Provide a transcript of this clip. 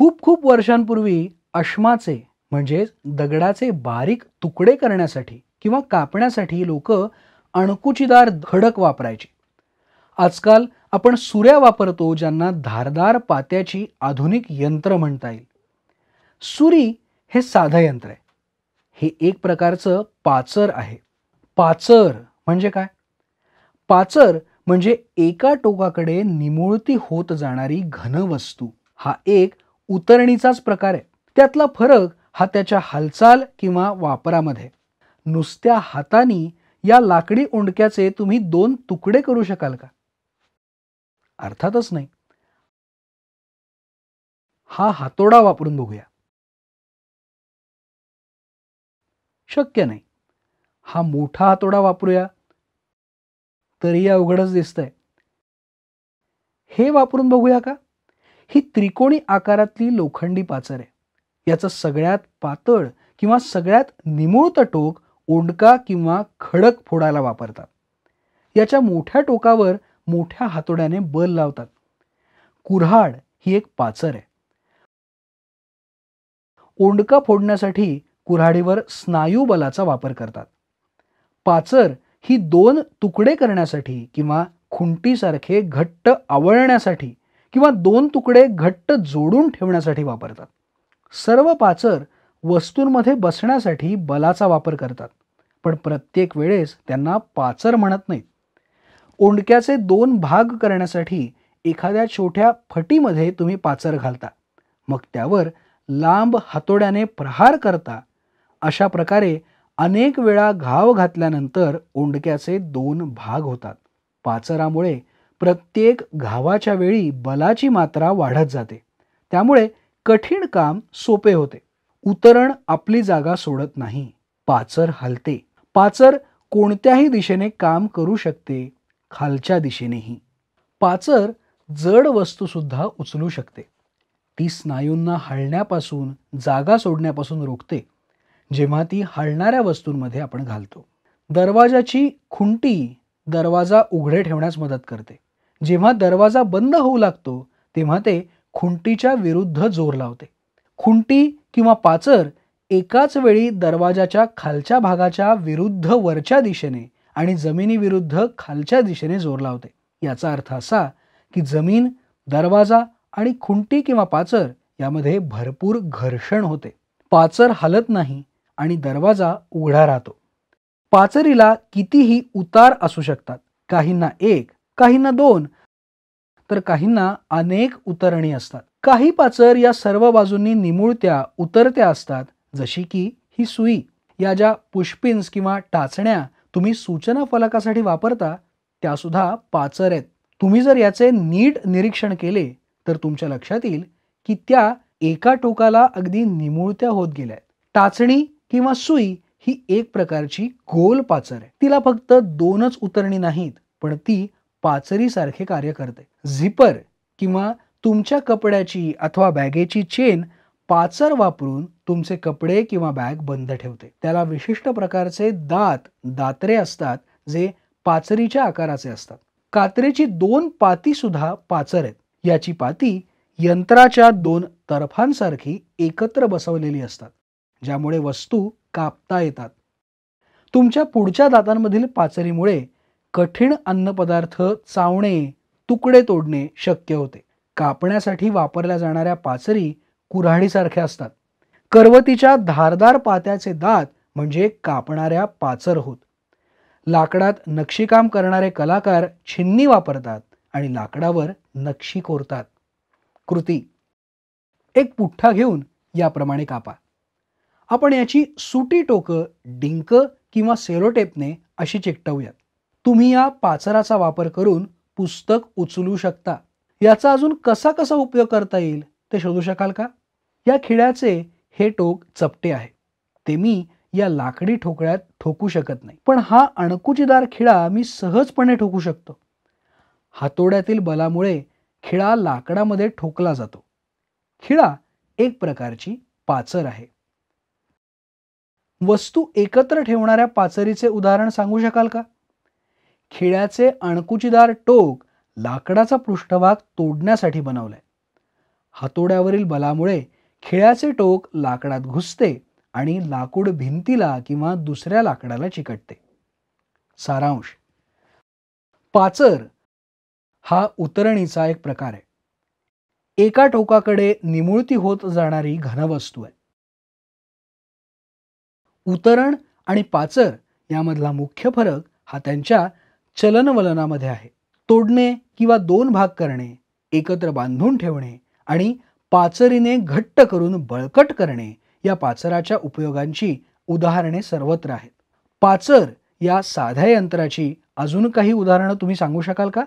खूप खूप वर्षांपूर्वी अश्माचे म्हणजेच दगडाचे बारीक तुकडे करण्यासाठी किंवा कापण्यासाठी लोक अणकुचीदार धडक वापरायची आजकाल आपण सुऱ्या वापरतो ज्यांना धारदार पात्याची आधुनिक यंत्र म्हणता येईल सुरी हे साधं यंत्र आहे हे एक प्रकारचं पाचर आहे पाचर म्हणजे काय पाचर म्हणजे एका टोकाकडे निमुळती होत जाणारी घनवस्तू हा एक उतरणीचाच प्रकार आहे त्यातला फरक हा त्याच्या हालचाल किंवा वापरामध्ये नुसत्या हाताने या लाकडी ओंडक्याचे तुम्ही दोन तुकडे करू शकाल का अर्थातच नाही हा हातोडा वापरून बघूया शक्य नाही हा मोठा हातोडा वापरूया तरी अवघडच दिसतंय हे वापरून बघूया का ही त्रिकोणी आकारातली लोखंडी पाचर आहे याचं सगळ्यात पातळ किंवा सगळ्यात निमुळत टोक ओंडका किंवा खडक फोडायला वापरतात याच्या मोठ्या टोकावर मोठ्या हातोड्याने बल लावतात कुऱ्हाड ही एक पाचर आहे ओंडका फोडण्यासाठी कुऱ्हाडीवर स्नायू बलाचा वापर करतात पाचर ही दोन तुकडे करण्यासाठी किंवा खुंटीसारखे घट्ट आवळण्यासाठी किंवा दोन तुकडे घट्ट जोडून ठेवण्यासाठी वापरतात सर्व पाचर वस्तूंमध्ये बसण्यासाठी बलाचा वापर करतात पण प्रत्येक वेळेस त्यांना पाचर म्हणत नाहीत ओंडक्याचे दोन भाग करण्यासाठी एखाद्या छोट्या फटीमध्ये तुम्ही पाचर घालता मग त्यावर लांब हातोड्याने प्रहार करता अशा प्रकारे अनेक वेळा घाव घातल्यानंतर ओंडक्याचे दोन भाग होतात पाचरामुळे प्रत्येक घावाच्या वेळी बलाची मात्रा वाढत जाते त्यामुळे कठीण काम सोपे होते उतरण आपली जागा सोडत नाही पाचर हलते पाचर कोणत्याही दिशेने काम करू शकते खालच्या दिशेनेही पाचर जड वस्तूसुद्धा उचलू शकते ती स्नायूंना हळण्यापासून जागा सोडण्यापासून रोखते जेव्हा ती हलणाऱ्या वस्तूंमध्ये आपण घालतो दरवाजाची खुंटी दरवाजा उघडे ठेवण्यास मदत करते जेव्हा दरवाजा बंद होऊ लागतो तेव्हा ते खुंटीच्या विरुद्ध जोर लावते खुंटी किंवा पाचर एकाच वेळी दरवाजाच्या खालच्या भागाच्या विरुद्ध वरच्या दिशेने आणि जमिनीविरुद्ध खालच्या दिशेने जोर लावते याचा अर्थ असा की जमीन दरवाजा आणि खुंटी किंवा पाचर यामध्ये भरपूर घर्षण होते पाचर हलत नाही आणि दरवाजा उघडा राहतो पाचरीला कितीही उतार असू शकतात काहींना एक काहींना दोन तर काहींना अनेक उतरणी असतात काही पाचर या सर्व बाजूंनी निमुळत्या उतरत्या असतात जशी की ही सुई या ज्या पुष्पिन्स किंवा टाचण्या तुम्ही सूचना फलकासाठी वापरता सुद्धा पाचर आहेत तुम्ही जर याचे नीट निरीक्षण केले तर तुमच्या लक्षात येईल की त्या एका टोकाला अगदी निमुळत्या होत गेल्या आहेत टाचणी किंवा सुई ही एक प्रकारची गोल पाचर आहे तिला फक्त दोनच उतरणी नाहीत पण ती पाचरीसारखे कार्य करते झिपर किंवा तुमच्या कपड्याची अथवा बॅगेची चेन पाचर वापरून तुमचे कपडे किंवा बॅग बंद ठेवते त्याला विशिष्ट प्रकारचे दात दात्रे असतात जे पाचरीच्या आकाराचे असतात कात्रेची दोन पाती सुद्धा पाचर आहेत याची पाती यंत्राच्या दोन तरफांसारखी एकत्र बसवलेली असतात ज्यामुळे वस्तू कापता येतात तुमच्या पुढच्या दातांमधील पाचरीमुळे कठीण अन्नपदार्थ चावणे तुकडे तोडणे शक्य होते कापण्यासाठी वापरल्या जाणाऱ्या पाचरी कुऱ्हाडीसारख्या असतात करवतीच्या धारदार पात्याचे दात म्हणजे कापणाऱ्या पाचर होत लाकडात नक्षीकाम करणारे कलाकार छिन्नी वापरतात आणि लाकडावर नक्षी कोरतात कृती एक पुठ्ठा घेऊन याप्रमाणे कापा आपण याची सुटी टोकं डिंक किंवा सेलोटेपने अशी चिकटवूयात तुम्ही या पाचराचा वापर करून पुस्तक उचलू शकता याचा अजून कसा कसा उपयोग करता येईल ते शोधू शकाल का या खिळ्याचे हे टोक चपटे आहे ते मी या लाकडी ठोकळ्यात ठोकू शकत नाही पण हा अणकुचीदार खिळा मी सहजपणे ठोकू शकतो हातोड्यातील बलामुळे खिळा लाकडामध्ये ठोकला जातो खिळा एक प्रकारची पाचर आहे वस्तू एकत्र ठेवणाऱ्या पाचरीचे उदाहरण सांगू शकाल का खिळ्याचे अणकुचीदार टोक लाकडाचा पृष्ठभाग तोडण्यासाठी बनवलाय हातोड्यावरील बलामुळे खिळ्याचे टोक लाकडात घुसते आणि लाकूड भिंतीला किंवा दुसऱ्या लाकडाला चिकटते सारांश पाचर हा उतरणीचा एक प्रकार आहे एका टोकाकडे निमुळती होत जाणारी घनवस्तू आहे उतरण आणि पाचर यामधला मुख्य फरक हा त्यांच्या चलनवलनामध्ये आहे तोडणे किंवा दोन भाग करणे एकत्र बांधून ठेवणे आणि पाचरीने घट्ट करून बळकट करणे या पाचराच्या उपयोगांची उदाहरणे सर्वत्र आहेत पाचर या साध्या यंत्राची अजून काही उदाहरणं तुम्ही सांगू शकाल का